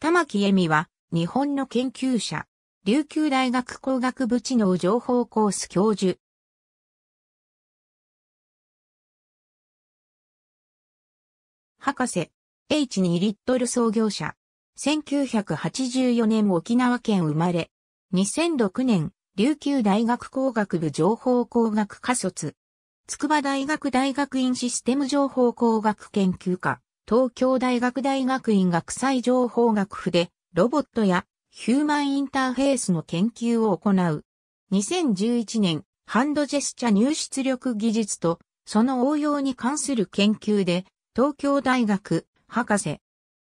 玉木恵美は、日本の研究者、琉球大学工学部知能情報コース教授。博士、H2 リットル創業者。1984年沖縄県生まれ。2006年、琉球大学工学部情報工学科卒。筑波大学大学院システム情報工学研究科、東京大学大学院学際情報学府でロボットやヒューマンインターフェースの研究を行う。2011年、ハンドジェスチャ入出力技術とその応用に関する研究で東京大学博士。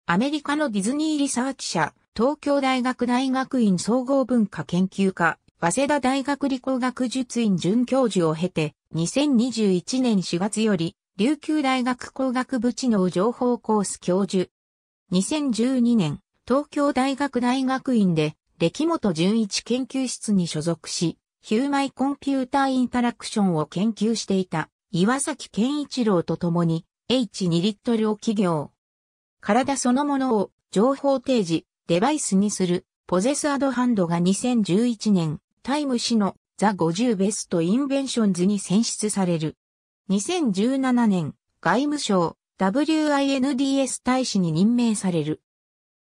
アメリカのディズニーリサーチ社、東京大学大学院総合文化研究科、早稲田大学理工学術院准教授を経て、2021年4月より琉球大学工学部知能情報コース教授。2012年、東京大学大学院で、歴元純一研究室に所属し、ヒューマイコンピューターインタラクションを研究していた、岩崎健一郎と共に、H2 リットルを企業。体そのものを情報提示、デバイスにする、ポゼスアドハンドが2011年、タイム誌のザ50ベストインベンションズに選出される。2017年、外務省 WINDS 大使に任命される。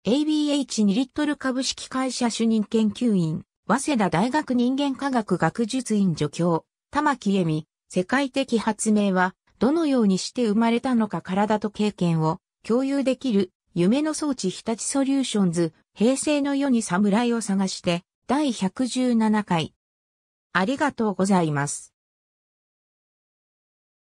ABH 2リットル株式会社主任研究員、早稲田大学人間科学学術院助教、玉木恵美、世界的発明は、どのようにして生まれたのか体と経験を共有できる夢の装置日立ソリューションズ平成の世に侍を探して第117回ありがとうございます。